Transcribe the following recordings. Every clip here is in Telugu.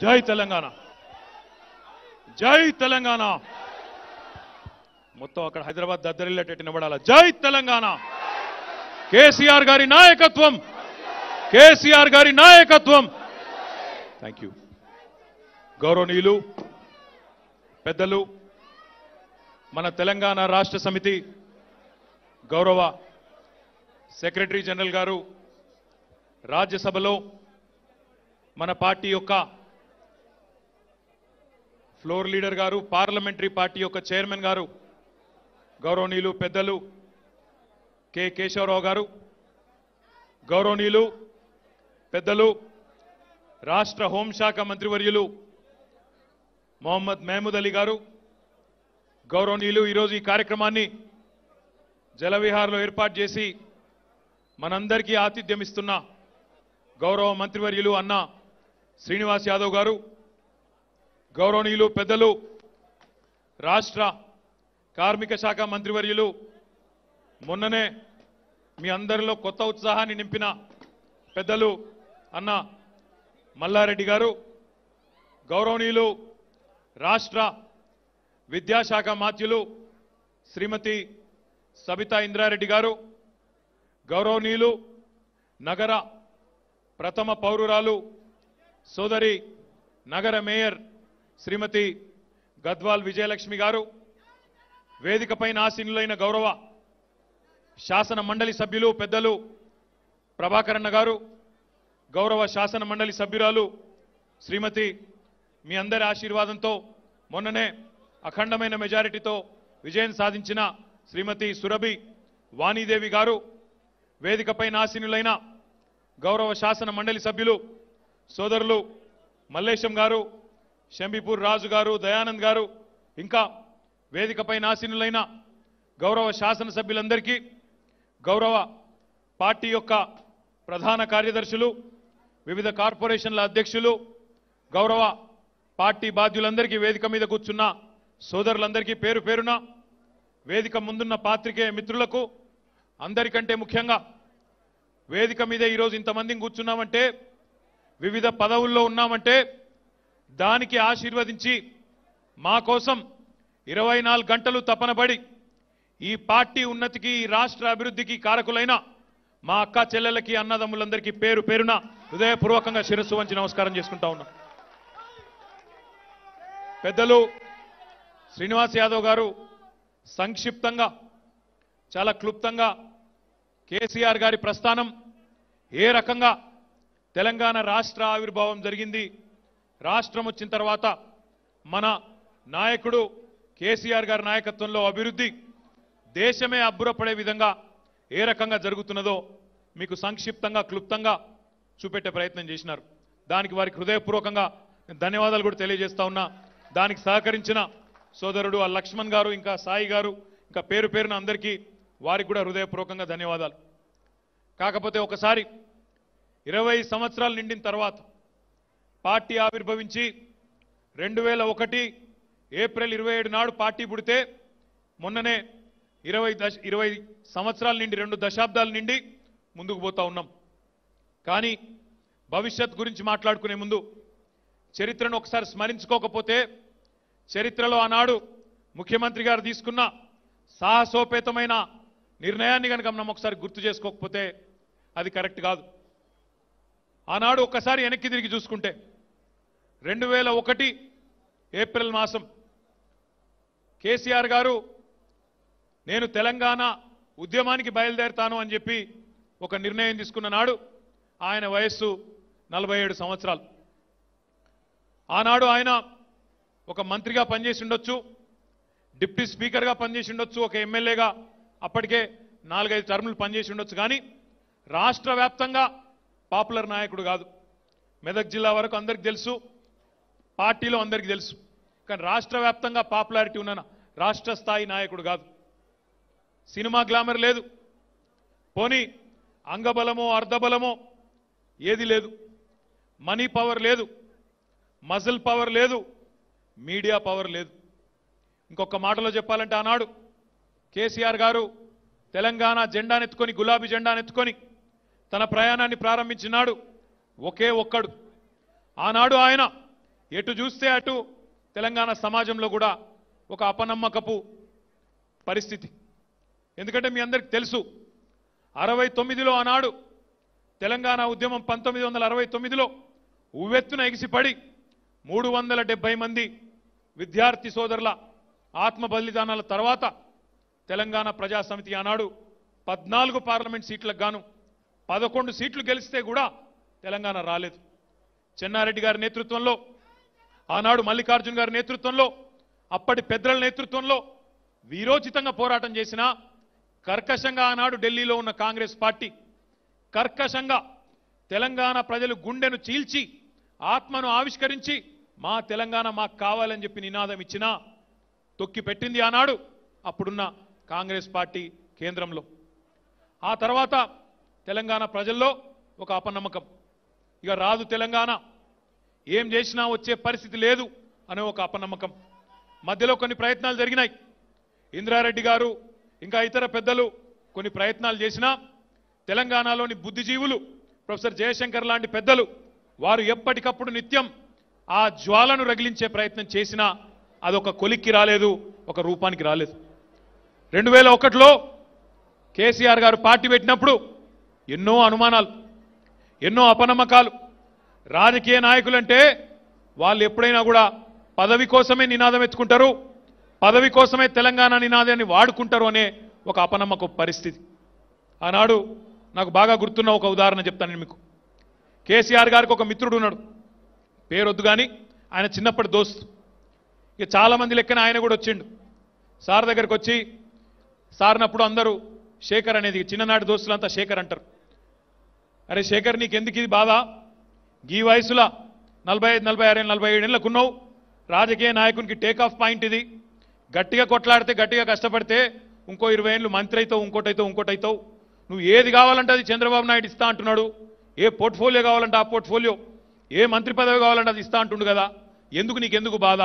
జై తెలంగాణ జై తెలంగాణ మొత్తం అక్కడ హైదరాబాద్ దద్దరిల్లేటట్టు నిలబడాల జై తెలంగాణ కేసీఆర్ గారి నాయకత్వం కేసీఆర్ గారి నాయకత్వం థ్యాంక్ యూ గౌరవనీయులు పెద్దలు మన తెలంగాణ రాష్ట్ర సమితి గౌరవ సెక్రటరీ జనరల్ గారు రాజ్యసభలో మన పార్టీ యొక్క ఫ్లోర్ లీడర్ గారు పార్లమెంటరీ పార్టీ యొక్క చైర్మన్ గారు గౌరవనీయులు పెద్దలు కె కేశవరావు గారు గౌరవనీయులు పెద్దలు రాష్ట్ర హోంశాఖ మంత్రివర్యులు మొహమ్మద్ మహమూద్ అలీ గారు గౌరవనీయులు ఈరోజు ఈ కార్యక్రమాన్ని జలవిహార్లో ఏర్పాటు చేసి మనందరికీ ఆతిథ్యం ఇస్తున్న గౌరవ మంత్రివర్యులు అన్న శ్రీనివాస్ యాదవ్ గారు గౌరవనీయులు పెద్దలు రాష్ట్ర కార్మిక శాఖ మంత్రివర్యులు మొన్ననే మీ అందరిలో కొత్త ఉత్సాహాన్ని నింపిన పెద్దలు అన్న మల్లారెడ్డి గారు గౌరవనీయులు రాష్ట్ర విద్యాశాఖ మాత్యులు శ్రీమతి సబితా ఇంద్రారెడ్డి గారు గౌరవనీయులు నగర ప్రథమ పౌరురాలు సోదరి నగర మేయర్ శ్రీమతి గద్వాల్ విజయలక్ష్మి గారు వేదికపైన ఆశీనులైన గౌరవ శాసన మండలి సభ్యులు పెద్దలు ప్రభాకరన్న గారు గౌరవ శాసన మండలి సభ్యురాలు శ్రీమతి మీ అందరి ఆశీర్వాదంతో మొన్ననే అఖండమైన మెజారిటీతో విజయం సాధించిన శ్రీమతి సురభి వాణీదేవి గారు వేదికపై నాశీనులైన గౌరవ శాసన మండలి సభ్యులు సోదరులు మల్లేశం గారు శంబిపూర్ రాజు గారు దయానంద్ గారు ఇంకా వేదికపై నాసీనులైన గౌరవ శాసనసభ్యులందరికీ గౌరవ పార్టీ యొక్క ప్రధాన కార్యదర్శులు వివిధ కార్పొరేషన్ల అధ్యక్షులు గౌరవ పార్టీ బాధ్యులందరికీ వేదిక మీద కూర్చున్న సోదరులందరికీ పేరు పేరున వేదిక ముందున్న పాత్రికేయ మిత్రులకు అందరికంటే ముఖ్యంగా వేదిక మీద ఈరోజు ఇంతమందిని కూర్చున్నామంటే వివిధ పదవుల్లో ఉన్నామంటే దానికి ఆశీర్వదించి మా కోసం ఇరవై నాలుగు గంటలు తపనబడి ఈ పార్టీ ఉన్నతికి ఈ రాష్ట్ర అభివృద్ధికి కారకులైన మా అక్క చెల్లెలకి అన్నదమ్ములందరికీ పేరు పేరున హృదయపూర్వకంగా శిరస్సు వంచి నమస్కారం చేసుకుంటా ఉన్నా పెద్దలు శ్రీనివాస్ యాదవ్ గారు సంక్షిప్తంగా చాలా క్లుప్తంగా కేసీఆర్ గారి ప్రస్థానం ఏ రకంగా తెలంగాణ రాష్ట్ర ఆవిర్భావం జరిగింది రాష్ట్రం వచ్చిన తర్వాత మన నాయకుడు కేసీఆర్ గారి నాయకత్వంలో అభివృద్ధి దేశమే అబ్బురపడే విధంగా ఏ రకంగా జరుగుతున్నదో మీకు సంక్షిప్తంగా క్లుప్తంగా చూపెట్టే ప్రయత్నం చేసినారు దానికి వారికి హృదయపూర్వకంగా ధన్యవాదాలు కూడా తెలియజేస్తా ఉన్నా దానికి సహకరించిన సోదరుడు ఆ లక్ష్మణ్ గారు ఇంకా సాయి గారు ఇంకా పేరు పేరున అందరికీ వారికి కూడా హృదయపూర్వకంగా ధన్యవాదాలు కాకపోతే ఒకసారి ఇరవై సంవత్సరాలు నిండిన తర్వాత పార్టీ ఆవిర్భవించి రెండు వేల ఒకటి ఏప్రిల్ ఇరవై ఏడు నాడు పార్టీ పుడితే మొన్ననే ఇరవై దశ ఇరవై సంవత్సరాల నుండి రెండు దశాబ్దాల నుండి ముందుకు పోతా ఉన్నాం కానీ భవిష్యత్ గురించి మాట్లాడుకునే ముందు చరిత్రను ఒకసారి స్మరించుకోకపోతే చరిత్రలో ఆనాడు ముఖ్యమంత్రి గారు తీసుకున్న సాహసోపేతమైన నిర్ణయాన్ని కనుక మనం ఒకసారి గుర్తు చేసుకోకపోతే అది కరెక్ట్ కాదు ఆనాడు ఒక్కసారి వెనక్కి తిరిగి చూసుకుంటే రెండు వేల ఒకటి ఏప్రిల్ మాసం కేసీఆర్ గారు నేను తెలంగాణ ఉద్యమానికి బయలుదేరుతాను అని చెప్పి ఒక నిర్ణయం తీసుకున్న నాడు ఆయన వయస్సు నలభై ఏడు సంవత్సరాలు ఆనాడు ఆయన ఒక మంత్రిగా పనిచేసి ఉండొచ్చు డిప్యూటీ స్పీకర్గా పనిచేసి ఉండొచ్చు ఒక ఎమ్మెల్యేగా అప్పటికే నాలుగైదు టర్ములు పనిచేసి ఉండొచ్చు కానీ రాష్ట్ర వ్యాప్తంగా పాపులర్ నాయకుడు కాదు మెదక్ జిల్లా వరకు అందరికి తెలుసు పార్టీలో అందరికీ తెలుసు కానీ రాష్ట్ర వ్యాప్తంగా పాపులారిటీ ఉన్న రాష్ట్ర స్థాయి నాయకుడు కాదు సినిమా గ్లామర్ లేదు పోనీ అంగబలమో అర్ధబలమో ఏది లేదు మనీ పవర్ లేదు మజిల్ పవర్ లేదు మీడియా పవర్ లేదు ఇంకొక మాటలో చెప్పాలంటే ఆనాడు కేసీఆర్ గారు తెలంగాణ జెండానెత్తుకొని గులాబీ జెండానెత్తుకొని తన ప్రయాణాన్ని ప్రారంభించినాడు ఒకే ఒక్కడు ఆనాడు ఆయన ఎటు చూస్తే అటు తెలంగాణ సమాజంలో కూడా ఒక అపనమ్మకపు పరిస్థితి ఎందుకంటే మీ అందరికి తెలుసు అరవై తొమ్మిదిలో ఆనాడు తెలంగాణ ఉద్యమం పంతొమ్మిది వందల అరవై తొమ్మిదిలో ఉవ్వెత్తున ఎగిసిపడి మూడు వందల డెబ్బై మంది విద్యార్థి సోదరుల ఆత్మ బలిదానాల తర్వాత తెలంగాణ ప్రజాసమితి ఆనాడు పద్నాలుగు పార్లమెంట్ సీట్లకు గాను పదకొండు సీట్లు గెలిస్తే కూడా తెలంగాణ రాలేదు చెన్నారెడ్డి గారి నేతృత్వంలో ఆనాడు మల్లికార్జున్ గారి నేతృత్వంలో అప్పటి పెద్దల నేతృత్వంలో వీరోచితంగా పోరాటం చేసిన కర్కశంగా ఆనాడు ఢిల్లీలో ఉన్న కాంగ్రెస్ పార్టీ కర్కశంగా తెలంగాణ ప్రజలు గుండెను చీల్చి ఆత్మను ఆవిష్కరించి మా తెలంగాణ మాకు కావాలని చెప్పి నినాదం ఇచ్చిన తొక్కి పెట్టింది ఆనాడు అప్పుడున్న కాంగ్రెస్ పార్టీ కేంద్రంలో ఆ తర్వాత తెలంగాణ ప్రజల్లో ఒక అపనమ్మకం ఇక రాదు తెలంగాణ ఏం చేసినా వచ్చే పరిస్థితి లేదు అనే ఒక అపనమ్మకం మధ్యలో కొన్ని ప్రయత్నాలు జరిగినాయి ఇంద్రారెడ్డి గారు ఇంకా ఇతర పెద్దలు కొన్ని ప్రయత్నాలు చేసినా తెలంగాణలోని బుద్ధిజీవులు ప్రొఫెసర్ జయశంకర్ లాంటి పెద్దలు వారు ఎప్పటికప్పుడు నిత్యం ఆ జ్వాలను రగిలించే ప్రయత్నం చేసినా అదొక కొలిక్కి రాలేదు ఒక రూపానికి రాలేదు రెండు వేల ఒకటిలో కేసీఆర్ గారు పార్టీ పెట్టినప్పుడు ఎన్నో అనుమానాలు ఎన్నో అపనమ్మకాలు రాజకీయ నాయకులంటే వాళ్ళు ఎప్పుడైనా కూడా పదవి కోసమే నినాదం ఎత్తుకుంటారు పదవి కోసమే తెలంగాణ నినాదాన్ని వాడుకుంటారు అనే ఒక అపనమ్మకు పరిస్థితి ఆనాడు నాకు బాగా గుర్తున్న ఒక ఉదాహరణ చెప్తాను మీకు కేసీఆర్ గారికి ఒక మిత్రుడు ఉన్నాడు పేరొద్దు కానీ ఆయన చిన్నప్పటి దోస్తు ఇక చాలామంది లెక్కన ఆయన కూడా వచ్చిండు సార్ దగ్గరికి వచ్చి సార్నప్పుడు అందరూ శేఖర్ అనేది చిన్ననాటి దోస్తులంతా శేఖర్ అంటారు అరే శేఖర్ నీకెందుకు ఇది బాధ ఈ వయసులో నలభై ఐదు నలభై ఆరు నలభై ఏడేళ్ళకు ఉన్నావు రాజకీయ నాయకునికి టేక్ ఆఫ్ పాయింట్ ఇది గట్టిగా కొట్లాడితే గట్టిగా కష్టపడితే ఇంకో ఇరవై ఏళ్ళు మంత్రి అవుతావు ఇంకోటైతావు ఇంకోటైతావు నువ్వు ఏది కావాలంటే అది చంద్రబాబు నాయుడు ఇస్తా అంటున్నాడు ఏ పోర్ట్ఫోలియో కావాలంటే ఆ పోర్ట్ఫోలియో ఏ మంత్రి పదవి కావాలంటే అది ఇస్తా అంటుండు కదా ఎందుకు నీకెందుకు బాధ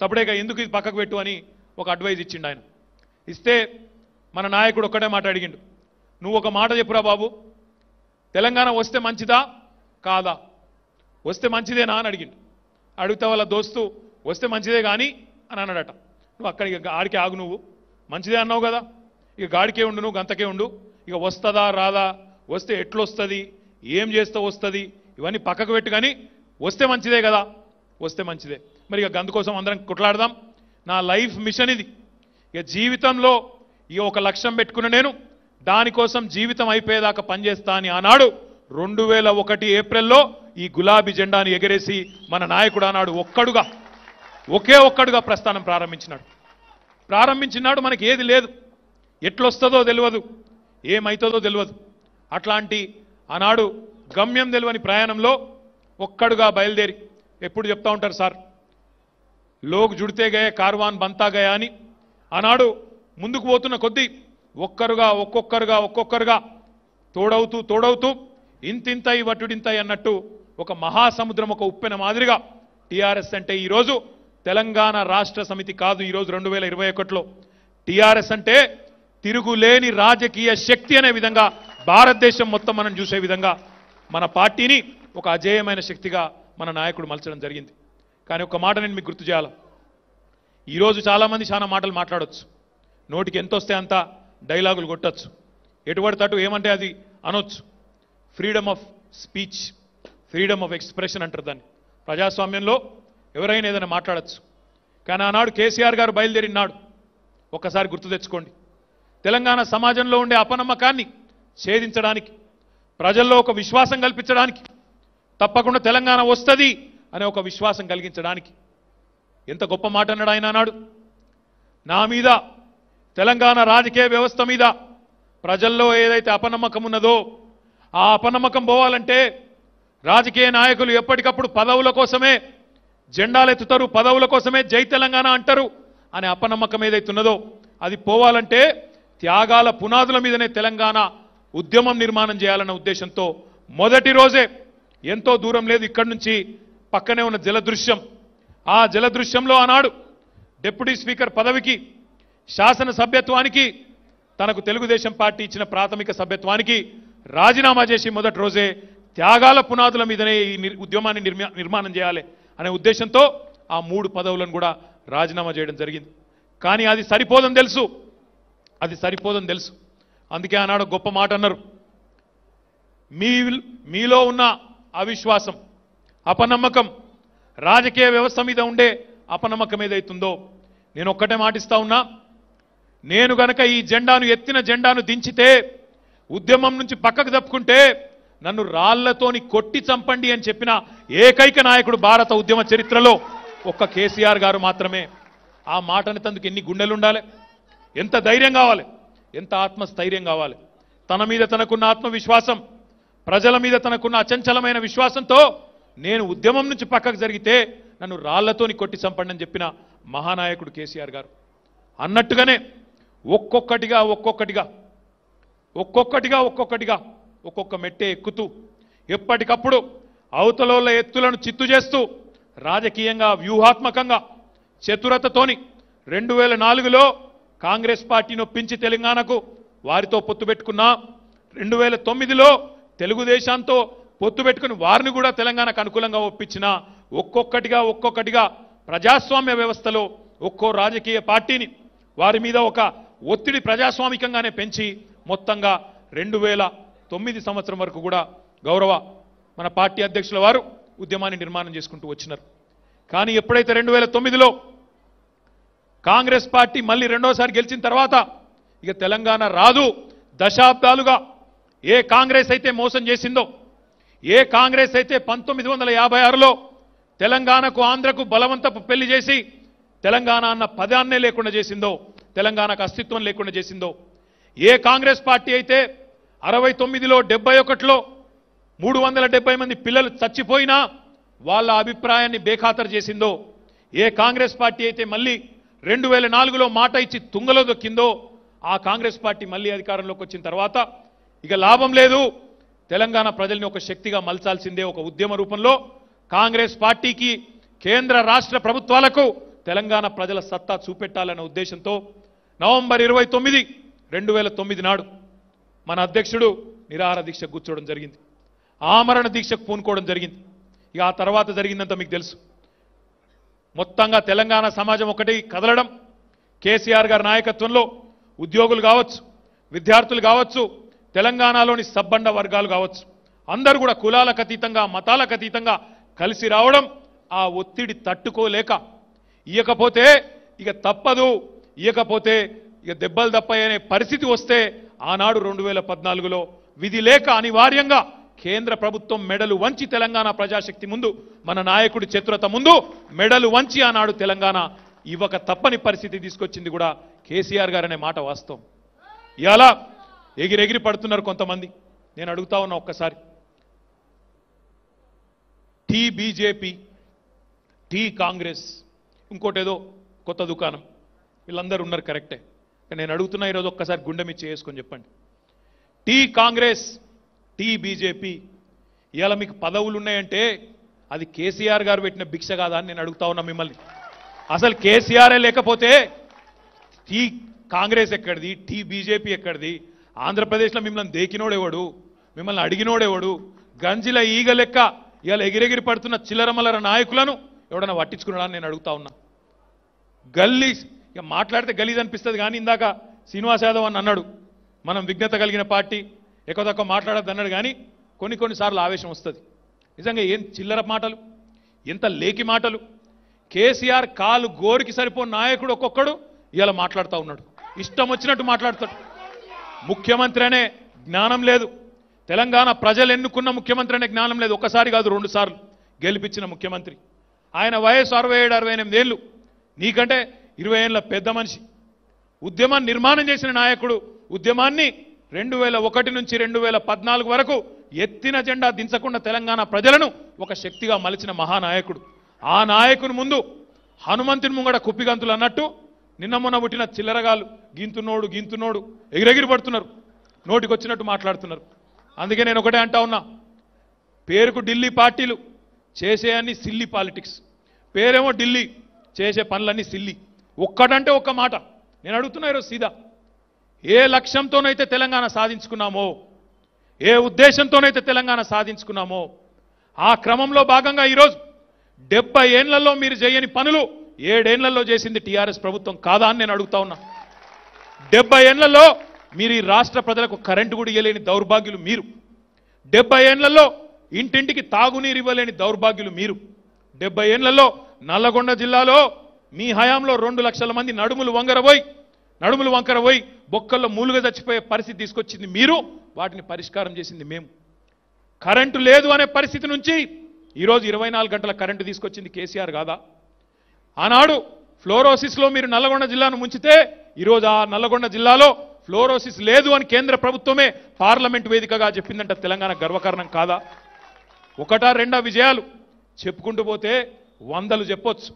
సపడేగా ఎందుకు ఇది పక్కకు పెట్టు అని ఒక అడ్వైజ్ ఇచ్చిండు ఆయన ఇస్తే మన నాయకుడు ఒక్కడే మాట అడిగిండు నువ్వు ఒక మాట చెప్పురా బాబు తెలంగాణ వస్తే మంచిదా కాదా వస్తే మంచిదేనా అని అడిగిండు అడిగితే వాళ్ళ దోస్తు వస్తే మంచిదే కానీ అని అన్నాడట నువ్వు అక్కడ ఇక గాడికి ఆగు నువ్వు మంచిదే అన్నావు కదా ఇక గాడికే ఉండు నువ్వు గంతకే ఉండు ఇక వస్తుందా రాదా వస్తే ఎట్లొస్తుంది ఏం చేస్తే వస్తుంది ఇవన్నీ పక్కకు పెట్టు కానీ వస్తే మంచిదే కదా వస్తే మంచిదే మరి ఇక గంత కోసం అందరం కొట్లాడదాం నా లైఫ్ మిషన్ ఇది ఇక జీవితంలో ఈ ఒక లక్ష్యం పెట్టుకున్న నేను దానికోసం జీవితం అయిపోయేదాకా పనిచేస్తా అని ఆనాడు రెండు వేల ఒకటి ఏప్రిల్లో ఈ గులాబీ జెండాను ఎగరేసి మన నాయకుడు అన్నాడు ఒక్కడుగా ఒకే ఒక్కడుగా ప్రస్థానం ప్రారంభించినాడు ప్రారంభించినాడు మనకి ఏది లేదు ఎట్లొస్తుందో తెలియదు ఏమవుతుందో తెలియదు అట్లాంటి ఆనాడు గమ్యం తెలియని ప్రయాణంలో ఒక్కడుగా బయలుదేరి ఎప్పుడు చెప్తా ఉంటారు సార్ లోక్ జుడితే గయ కార్వాన్ బంతా గయా అని ఆనాడు ముందుకు పోతున్న కొద్దీ ఒక్కరుగా ఒక్కొక్కరుగా ఒక్కొక్కరుగా తోడవుతూ తోడవుతూ ఇంతింతై వటుడింతై అన్నట్టు ఒక మహాసముద్రం ఒక ఉప్పెన మాదిరిగా టీఆర్ఎస్ అంటే ఈరోజు తెలంగాణ రాష్ట్ర సమితి కాదు ఈరోజు రెండు వేల ఇరవై ఒకటిలో టీఆర్ఎస్ అంటే తిరుగులేని రాజకీయ శక్తి అనే విధంగా భారతదేశం మొత్తం మనం చూసే విధంగా మన పార్టీని ఒక అజేయమైన శక్తిగా మన నాయకుడు మలచడం జరిగింది కానీ ఒక మాట నేను మీకు గుర్తు చేయాలి ఈరోజు చాలామంది చాలా మాటలు మాట్లాడవచ్చు నోటికి ఎంత వస్తే అంత డైలాగులు కొట్టచ్చు ఎటువంటి తటు ఏమంటే అది అనొచ్చు freedom of speech freedom of expression అంటారు దాన్ని ప్రజాస్వామ్యంలో ఎవరైనా ఏదైనా మాట్లాడచ్చు కానీ ఆనాడు కేసీఆర్ గారు బయలుదేరినాడు ఒక్కసారి గుర్తు తెచ్చుకోండి తెలంగాణ సమాజంలో ఉండే అపనమ్మకాన్ని ఛేదించడానికి ప్రజల్లో ఒక విశ్వాసం కల్పించడానికి తప్పకుండా తెలంగాణ వస్తుంది అనే ఒక విశ్వాసం కలిగించడానికి ఎంత గొప్ప మాట అన్నాడు ఆయన అన్నాడు నా మీద తెలంగాణ రాజకీయ వ్యవస్థ మీద ప్రజల్లో ఏదైతే అపనమ్మకం ఉన్నదో ఆ అపనమ్మకం పోవాలంటే రాజకీయ నాయకులు ఎప్పటికప్పుడు పదవుల కోసమే జెండాలెత్తుతారు పదవుల కోసమే జై తెలంగాణ అంటారు అనే అపనమ్మకం ఏదైతున్నదో అది పోవాలంటే త్యాగాల పునాదుల మీదనే తెలంగాణ ఉద్యమం నిర్మాణం చేయాలన్న ఉద్దేశంతో మొదటి రోజే ఎంతో దూరం లేదు ఇక్కడి నుంచి పక్కనే ఉన్న జలదృశ్యం ఆ జలదృశ్యంలో ఆనాడు డిప్యూటీ స్పీకర్ పదవికి శాసన సభ్యత్వానికి తనకు తెలుగుదేశం పార్టీ ఇచ్చిన ప్రాథమిక సభ్యత్వానికి రాజీనామా చేసి మొదటి రోజే త్యాగాల పునాదుల మీదనే ఈ ఉద్యమాన్ని నిర్మాణం చేయాలి అనే ఉద్దేశంతో ఆ మూడు పదవులను కూడా రాజీనామా చేయడం జరిగింది కానీ అది సరిపోదని తెలుసు అది సరిపోదని తెలుసు అందుకే ఆనాడు గొప్ప మాట అన్నారు మీ మీలో ఉన్న అవిశ్వాసం అపనమ్మకం రాజకీయ వ్యవస్థ మీద ఉండే అపనమ్మకం ఏదైతుందో నేను ఒక్కటే మాటిస్తా ఉన్నా నేను గనక ఈ జెండాను ఎత్తిన జెండాను దించితే ఉద్యమం నుంచి పక్కకు తప్పుకుంటే నన్ను రాళ్లతోని కొట్టి చంపండి అని చెప్పిన ఏకైక నాయకుడు భారత ఉద్యమ చరిత్రలో ఒక్క కేసీఆర్ గారు మాత్రమే ఆ మాటని తందుకు ఎన్ని గుండెలు ఉండాలి ఎంత ధైర్యం కావాలి ఎంత ఆత్మస్థైర్యం కావాలి తన మీద తనకున్న ఆత్మవిశ్వాసం ప్రజల మీద తనకున్న అచంచలమైన విశ్వాసంతో నేను ఉద్యమం నుంచి పక్కకు జరిగితే నన్ను రాళ్లతోని కొట్టి చంపండి అని చెప్పిన మహానాయకుడు కేసీఆర్ గారు అన్నట్టుగానే ఒక్కొక్కటిగా ఒక్కొక్కటిగా ఒక్కొక్కటిగా ఒక్కొక్కటిగా ఒక్కొక్క మెట్టే ఎక్కుతూ ఎప్పటికప్పుడు అవతలోళ్ళ ఎత్తులను చిత్తు చేస్తూ రాజకీయంగా వ్యూహాత్మకంగా చతురతతోని రెండు వేల నాలుగులో కాంగ్రెస్ పార్టీ నొప్పించి తెలంగాణకు వారితో పొత్తు పెట్టుకున్నా రెండు వేల తొమ్మిదిలో తెలుగుదేశంతో పొత్తు పెట్టుకుని వారిని కూడా తెలంగాణకు అనుకూలంగా ఒప్పించిన ఒక్కొక్కటిగా ఒక్కొక్కటిగా ప్రజాస్వామ్య వ్యవస్థలో ఒక్కో రాజకీయ పార్టీని వారి మీద ఒక ఒత్తిడి ప్రజాస్వామికంగానే పెంచి మొత్తంగా రెండు వేల తొమ్మిది సంవత్సరం వరకు కూడా గౌరవ మన పార్టీ అధ్యక్షుల వారు ఉద్యమాన్ని నిర్మాణం చేసుకుంటూ వచ్చినారు కానీ ఎప్పుడైతే రెండు వేల తొమ్మిదిలో కాంగ్రెస్ పార్టీ మళ్ళీ రెండోసారి గెలిచిన తర్వాత ఇక తెలంగాణ రాదు దశాబ్దాలుగా ఏ కాంగ్రెస్ అయితే మోసం చేసిందో ఏ కాంగ్రెస్ అయితే పంతొమ్మిది వందల యాభై ఆరులో తెలంగాణకు ఆంధ్రకు బలవంతపు పెళ్లి చేసి తెలంగాణ అన్న పదాన్నే లేకుండా చేసిందో తెలంగాణకు అస్తిత్వం లేకుండా చేసిందో ఏ కాంగ్రెస్ పార్టీ అయితే అరవై తొమ్మిదిలో డెబ్బై ఒకటిలో మూడు వందల డెబ్బై మంది పిల్లలు చచ్చిపోయినా వాళ్ళ అభిప్రాయాన్ని బేఖాతరు చేసిందో ఏ కాంగ్రెస్ పార్టీ అయితే మళ్ళీ రెండు వేల నాలుగులో మాట ఇచ్చి తుంగలో దొక్కిందో ఆ కాంగ్రెస్ పార్టీ మళ్ళీ అధికారంలోకి వచ్చిన తర్వాత ఇక లాభం లేదు తెలంగాణ ప్రజల్ని ఒక శక్తిగా మలచాల్సిందే ఒక ఉద్యమ రూపంలో కాంగ్రెస్ పార్టీకి కేంద్ర రాష్ట్ర ప్రభుత్వాలకు తెలంగాణ ప్రజల సత్తా చూపెట్టాలనే ఉద్దేశంతో నవంబర్ ఇరవై తొమ్మిది రెండు వేల తొమ్మిది నాడు మన అధ్యక్షుడు నిరాహార దీక్ష కూర్చోవడం జరిగింది ఆమరణ దీక్షకు పూనుకోవడం జరిగింది ఇక ఆ తర్వాత జరిగిందంతా మీకు తెలుసు మొత్తంగా తెలంగాణ సమాజం ఒకటి కదలడం కేసీఆర్ గారి నాయకత్వంలో ఉద్యోగులు కావచ్చు విద్యార్థులు కావచ్చు తెలంగాణలోని సబ్బండ వర్గాలు కావచ్చు అందరూ కూడా కులాలకు అతీతంగా మతాలకు అతీతంగా కలిసి రావడం ఆ ఒత్తిడి తట్టుకోలేక ఇయకపోతే ఇక తప్పదు ఇయకపోతే ఇక దెబ్బలు తప్పయనే పరిస్థితి వస్తే ఆనాడు రెండు వేల పద్నాలుగులో విధి లేక అనివార్యంగా కేంద్ర ప్రభుత్వం మెడలు వంచి తెలంగాణ ప్రజాశక్తి ముందు మన నాయకుడి చతురత ముందు మెడలు వంచి ఆనాడు తెలంగాణ ఇవ్వక తప్పని పరిస్థితి తీసుకొచ్చింది కూడా కేసీఆర్ గారనే మాట వాస్తవం ఇలా ఎగిరెగిరి పడుతున్నారు కొంతమంది నేను అడుగుతా ఉన్నా ఒక్కసారి టీ బీజేపీ టీ కాంగ్రెస్ ఇంకోటేదో కొత్త దుకాణం వీళ్ళందరూ ఉన్నారు కరెక్టే నేను అడుగుతున్నా ఈరోజు ఒక్కసారి గుండె మీద చేసుకొని చెప్పండి టీ కాంగ్రెస్ టీ బీజేపీ ఇవాళ మీకు పదవులు ఉన్నాయంటే అది కేసీఆర్ గారు పెట్టిన భిక్ష కాదా అని నేను అడుగుతా ఉన్నా మిమ్మల్ని అసలు కేసీఆరే లేకపోతే టీ కాంగ్రెస్ ఎక్కడిది టీ బీజేపీ ఎక్కడిది ఆంధ్రప్రదేశ్లో మిమ్మల్ని దేకినోడెవడు మిమ్మల్ని అడిగినోడెవడు గంజిల ఈగ లెక్క ఇవాళ ఎగిరెగిరి పడుతున్న చిల్లరమలర నాయకులను ఎవడన్నా పట్టించుకున్నాడని నేను అడుగుతా ఉన్నా గల్లీ ఇక మాట్లాడితే గలీజ్ అనిపిస్తుంది కానీ ఇందాక శ్రీనివాస్ యాదవ్ అని అన్నాడు మనం విఘ్నత కలిగిన పార్టీ ఎక్కువ తక్కువ మాట్లాడద్దు అన్నాడు కానీ కొన్ని కొన్నిసార్లు ఆవేశం వస్తుంది నిజంగా ఏం చిల్లర మాటలు ఎంత లేకి మాటలు కేసీఆర్ కాలు గోరికి సరిపో నాయకుడు ఒక్కొక్కడు ఇలా మాట్లాడుతూ ఉన్నాడు ఇష్టం వచ్చినట్టు మాట్లాడతాడు ముఖ్యమంత్రి అనే జ్ఞానం లేదు తెలంగాణ ప్రజలు ఎన్నుకున్న ముఖ్యమంత్రి అనే జ్ఞానం లేదు ఒకసారి కాదు రెండు సార్లు గెలిపించిన ముఖ్యమంత్రి ఆయన వయసు అరవై ఏడు అరవై ఎనిమిది ఏళ్ళు నీకంటే ఇరవై ఏళ్ళ పెద్ద మనిషి ఉద్యమాన్ని నిర్మాణం చేసిన నాయకుడు ఉద్యమాన్ని రెండు వేల ఒకటి నుంచి రెండు వేల పద్నాలుగు వరకు ఎత్తిన జెండా దించకుండా తెలంగాణ ప్రజలను ఒక శక్తిగా మలిచిన మహానాయకుడు ఆ నాయకుని ముందు హనుమంతుని ముంగడ కుప్పిగంతులు అన్నట్టు నిన్న మొన్న పుట్టిన చిల్లరగాలు గింతునోడు గింతునోడు ఎగిరెగిరి పడుతున్నారు నోటికొచ్చినట్టు మాట్లాడుతున్నారు అందుకే నేను ఒకటే అంటా ఉన్నా పేరుకు ఢిల్లీ పార్టీలు చేసేయన్ని సిల్లీ పాలిటిక్స్ పేరేమో ఢిల్లీ చేసే పనులన్నీ సిల్లీ ఒక్కటంటే ఒక్క మాట నేను అడుగుతున్నా ఈరోజు సీదా ఏ లక్ష్యంతోనైతే తెలంగాణ సాధించుకున్నామో ఏ ఉద్దేశంతోనైతే తెలంగాణ సాధించుకున్నామో ఆ క్రమంలో భాగంగా ఈరోజు డెబ్బై ఏండ్లలో మీరు చేయని పనులు ఏడేండ్లలో చేసింది టీఆర్ఎస్ ప్రభుత్వం కాదా అని నేను అడుగుతా ఉన్నా డెబ్బై ఏండ్లలో మీరు ఈ రాష్ట్ర ప్రజలకు కరెంటు కూడా ఇవ్వలేని దౌర్భాగ్యులు మీరు డెబ్బై ఏండ్లలో ఇంటింటికి తాగునీరు ఇవ్వలేని దౌర్భాగ్యులు మీరు డెబ్బై ఏండ్లలో నల్లగొండ జిల్లాలో మీ హయాంలో రెండు లక్షల మంది నడుములు వంకరబోయి నడుములు వంకరబోయి బొక్కల్లో మూలుగా చచ్చిపోయే పరిస్థితి తీసుకొచ్చింది మీరు వాటిని పరిష్కారం చేసింది మేము కరెంటు లేదు అనే పరిస్థితి నుంచి ఈరోజు ఇరవై నాలుగు గంటల కరెంటు తీసుకొచ్చింది కేసీఆర్ కాదా ఆనాడు ఫ్లోరోసిస్లో మీరు నల్లగొండ జిల్లాను ముంచితే ఈరోజు ఆ నల్లగొండ జిల్లాలో ఫ్లోరోసిస్ లేదు అని కేంద్ర ప్రభుత్వమే పార్లమెంట్ వేదికగా చెప్పిందంట తెలంగాణ గర్వకారణం కాదా ఒకటా రెండా విజయాలు చెప్పుకుంటూ పోతే వందలు చెప్పొచ్చు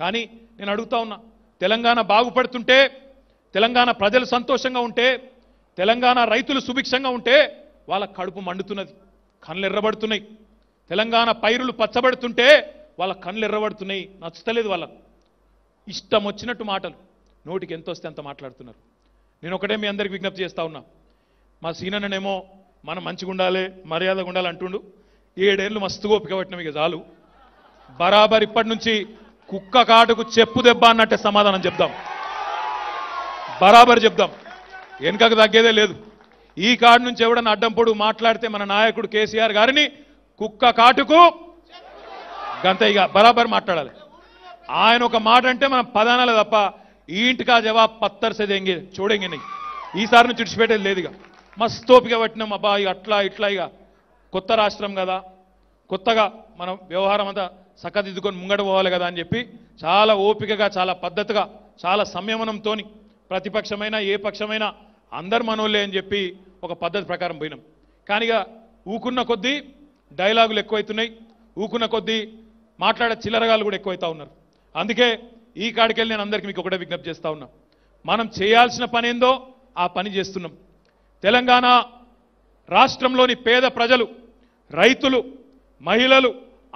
కానీ నేను అడుగుతా ఉన్నా తెలంగాణ బాగుపడుతుంటే తెలంగాణ ప్రజలు సంతోషంగా ఉంటే తెలంగాణ రైతులు సుభిక్షంగా ఉంటే వాళ్ళ కడుపు మండుతున్నది కళ్ళు ఎర్రబడుతున్నాయి తెలంగాణ పైరులు పచ్చబడుతుంటే వాళ్ళ కళ్ళు ఎర్రబడుతున్నాయి నచ్చుతలేదు వాళ్ళకు ఇష్టం వచ్చినట్టు మాటలు నోటికి ఎంత వస్తే అంత మాట్లాడుతున్నారు నేను ఒకటే మీ అందరికి విజ్ఞప్తి చేస్తా ఉన్నా మా సీనన్ననేమో మనం మంచిగా ఉండాలి మర్యాదగా ఉండాలి అంటుండు ఏడేళ్ళు మస్తు ఒప్పుకబట్టినవి పట్టినవి చాలు బరాబర్ ఇప్పటి నుంచి కుక్క కాటుకు చెప్పు దెబ్బ అన్నట్టే సమాధానం చెప్దాం బరాబర్ చెప్దాం వెనుకకు తగ్గేదే లేదు ఈ కాడు నుంచి ఎవడన్నా అడ్డం పొడు మాట్లాడితే మన నాయకుడు కేసీఆర్ గారిని కుక్క కాటుకు గంత ఇక బరాబర్ మాట్లాడాలి ఆయన ఒక మాట అంటే మనం పదానాలే తప్ప ఈ ఇంటికా జవాబ్ పత్తర్సే దెంగే చూడెంగి ఈసారి నుంచి విడిచిపెట్టేది లేదు ఇక మస్తోపిగా పట్టినాం అబ్బా ఇక అట్లా ఇట్లా ఇక కొత్త రాష్ట్రం కదా కొత్తగా మనం వ్యవహారం అంతా సక్కదిద్దుకొని ముంగట పోవాలి కదా అని చెప్పి చాలా ఓపికగా చాలా పద్ధతిగా చాలా సంయమనంతో ప్రతిపక్షమైనా ఏ పక్షమైనా అందరు మనోళ్ళే అని చెప్పి ఒక పద్ధతి ప్రకారం పోయినాం కానీ ఊకున్న కొద్దీ డైలాగులు ఎక్కువైతున్నాయి ఊకున్న కొద్దీ మాట్లాడే చిల్లరగాలు కూడా ఎక్కువైతా ఉన్నారు అందుకే ఈ కాడికి వెళ్ళి నేను అందరికీ మీకు ఒకటే విజ్ఞప్తి చేస్తూ ఉన్నా మనం చేయాల్సిన పని ఏందో ఆ పని చేస్తున్నాం తెలంగాణ రాష్ట్రంలోని పేద ప్రజలు రైతులు మహిళలు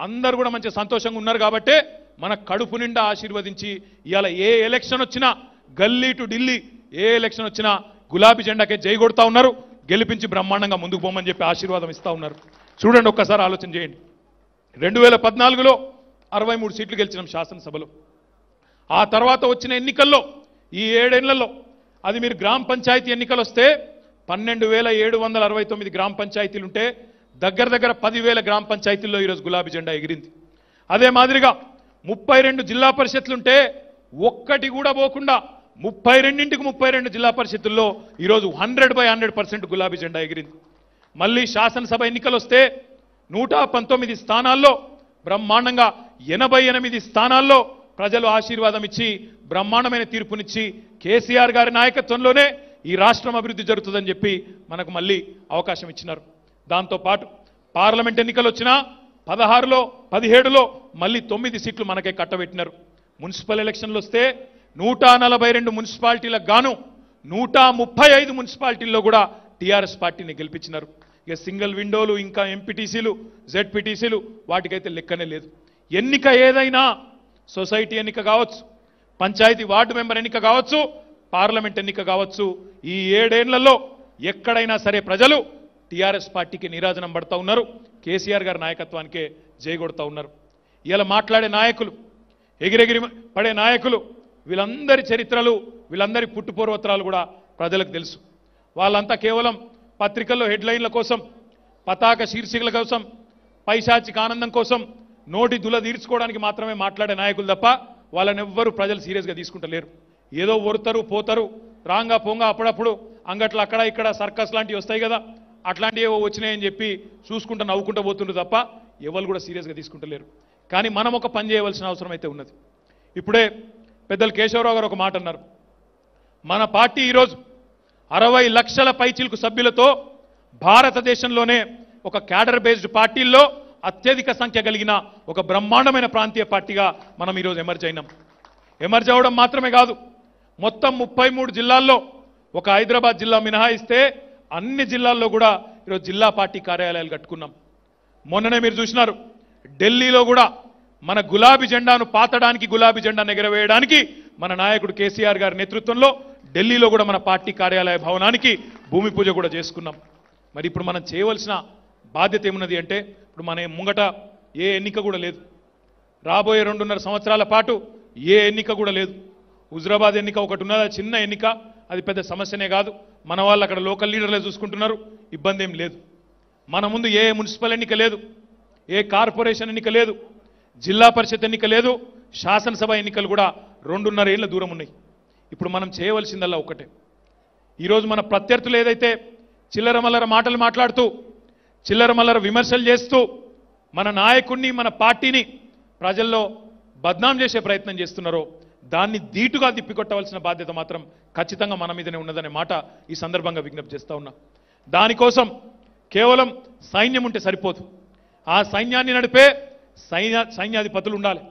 అందరు కూడా మంచి సంతోషంగా ఉన్నారు కాబట్టే మన కడుపు నిండా ఆశీర్వదించి ఇవాళ ఏ ఎలక్షన్ వచ్చినా గల్లీ టు ఢిల్లీ ఏ ఎలక్షన్ వచ్చినా గులాబీ జెండాకే జై కొడతా ఉన్నారు గెలిపించి బ్రహ్మాండంగా ముందుకు పోమని చెప్పి ఆశీర్వాదం ఇస్తూ ఉన్నారు చూడండి ఒక్కసారి ఆలోచన చేయండి రెండు వేల పద్నాలుగులో అరవై మూడు సీట్లు గెలిచినాం శాసనసభలో ఆ తర్వాత వచ్చిన ఎన్నికల్లో ఈ ఏడేళ్లలో అది మీరు గ్రామ పంచాయతీ ఎన్నికలు వస్తే పన్నెండు వేల ఏడు వందల అరవై తొమ్మిది గ్రామ ఉంటే దగ్గర దగ్గర పదివేల గ్రామ పంచాయతీల్లో ఈరోజు గులాబీ జెండా ఎగిరింది అదే మాదిరిగా ముప్పై రెండు జిల్లా పరిషత్లుంటే ఒక్కటి కూడా పోకుండా ముప్పై రెండింటికి ముప్పై రెండు జిల్లా పరిషత్తుల్లో ఈరోజు హండ్రెడ్ బై హండ్రెడ్ పర్సెంట్ గులాబీ జెండా ఎగిరింది మళ్ళీ శాసనసభ ఎన్నికలు వస్తే నూట పంతొమ్మిది స్థానాల్లో బ్రహ్మాండంగా ఎనభై ఎనిమిది స్థానాల్లో ప్రజలు ఆశీర్వాదం ఇచ్చి బ్రహ్మాండమైన తీర్పునిచ్చి కేసీఆర్ గారి నాయకత్వంలోనే ఈ రాష్ట్రం అభివృద్ధి జరుగుతుందని చెప్పి మనకు మళ్ళీ అవకాశం ఇచ్చినారు దాంతోపాటు పార్లమెంట్ ఎన్నికలు వచ్చినా పదహారులో పదిహేడులో మళ్ళీ తొమ్మిది సీట్లు మనకే కట్టబెట్టినారు మున్సిపల్ ఎలక్షన్లు వస్తే నూట నలభై రెండు మున్సిపాలిటీలకు గాను నూట ముప్పై ఐదు మున్సిపాలిటీల్లో కూడా టీఆర్ఎస్ పార్టీని గెలిపించినారు ఇక సింగిల్ విండోలు ఇంకా ఎంపీటీసీలు జెడ్పీటీసీలు వాటికైతే లెక్కనే లేదు ఎన్నిక ఏదైనా సొసైటీ ఎన్నిక కావచ్చు పంచాయతీ వార్డు మెంబర్ ఎన్నిక కావచ్చు పార్లమెంట్ ఎన్నిక కావచ్చు ఈ ఏడేళ్లలో ఎక్కడైనా సరే ప్రజలు టీఆర్ఎస్ పార్టీకి నీరాజనం పడతా ఉన్నారు కేసీఆర్ గారి నాయకత్వానికే జయగొడతా ఉన్నారు ఇలా మాట్లాడే నాయకులు ఎగిరెగిరి పడే నాయకులు వీళ్ళందరి చరిత్రలు వీళ్ళందరి పుట్టుపూర్వత్రాలు కూడా ప్రజలకు తెలుసు వాళ్ళంతా కేవలం పత్రికల్లో హెడ్లైన్ల కోసం పతాక శీర్షికల కోసం పైశాచిక ఆనందం కోసం నోటి దుల తీర్చుకోవడానికి మాత్రమే మాట్లాడే నాయకులు తప్ప వాళ్ళని ఎవ్వరూ ప్రజలు సీరియస్గా తీసుకుంటలేరు ఏదో ఒరుతరు పోతరు రాంగా పొంగ అప్పుడప్పుడు అంగట్లు అక్కడ ఇక్కడ సర్కస్ లాంటివి వస్తాయి కదా అట్లాంటివి ఏవో వచ్చినాయని చెప్పి చూసుకుంటూ నవ్వుకుంటూ పోతుండ్రు తప్ప ఎవరు కూడా సీరియస్గా తీసుకుంటలేరు కానీ మనం ఒక పని చేయవలసిన అవసరం అయితే ఉన్నది ఇప్పుడే పెద్దలు కేశవరావు గారు ఒక మాట అన్నారు మన పార్టీ ఈరోజు అరవై లక్షల పైచిలకు సభ్యులతో భారతదేశంలోనే ఒక క్యాడర్ బేస్డ్ పార్టీల్లో అత్యధిక సంఖ్య కలిగిన ఒక బ్రహ్మాండమైన ప్రాంతీయ పార్టీగా మనం ఈరోజు ఎమర్జ్ అయినాం ఎమర్జ్ అవ్వడం మాత్రమే కాదు మొత్తం ముప్పై జిల్లాల్లో ఒక హైదరాబాద్ జిల్లా మినహాయిస్తే అన్ని జిల్లాల్లో కూడా ఈరోజు జిల్లా పార్టీ కార్యాలయాలు కట్టుకున్నాం మొన్ననే మీరు చూసినారు ఢిల్లీలో కూడా మన గులాబీ జెండాను పాతడానికి గులాబీ జెండాను ఎగరవేయడానికి మన నాయకుడు కేసీఆర్ గారి నేతృత్వంలో ఢిల్లీలో కూడా మన పార్టీ కార్యాలయ భవనానికి భూమి పూజ కూడా చేసుకున్నాం మరి ఇప్పుడు మనం చేయవలసిన బాధ్యత ఏమున్నది అంటే ఇప్పుడు మన ముంగట ఏ ఎన్నిక కూడా లేదు రాబోయే రెండున్నర సంవత్సరాల పాటు ఏ ఎన్నిక కూడా లేదు హుజరాబాద్ ఎన్నిక ఒకటి ఉన్నది చిన్న ఎన్నిక అది పెద్ద సమస్యనే కాదు మన వాళ్ళు అక్కడ లోకల్ లీడర్లే చూసుకుంటున్నారు ఇబ్బంది ఏం లేదు మన ముందు ఏ మున్సిపల్ ఎన్నిక లేదు ఏ కార్పొరేషన్ ఎన్నిక లేదు జిల్లా పరిషత్ ఎన్నిక లేదు శాసనసభ ఎన్నికలు కూడా రెండున్నర ఏళ్ళ దూరం ఉన్నాయి ఇప్పుడు మనం చేయవలసిందల్లా ఒకటే ఈరోజు మన ప్రత్యర్థులు ఏదైతే చిల్లరమల్లర మాటలు మాట్లాడుతూ చిల్లరమల్లర విమర్శలు చేస్తూ మన నాయకుడిని మన పార్టీని ప్రజల్లో బద్నాం చేసే ప్రయత్నం చేస్తున్నారో దాన్ని ధీటుగా తిప్పికొట్టవలసిన బాధ్యత మాత్రం ఖచ్చితంగా మన మీదనే ఉన్నదనే మాట ఈ సందర్భంగా విజ్ఞప్తి చేస్తూ ఉన్నా దానికోసం కేవలం సైన్యం ఉంటే సరిపోదు ఆ సైన్యాన్ని నడిపే సైన్య సైన్యాధిపతులు ఉండాలి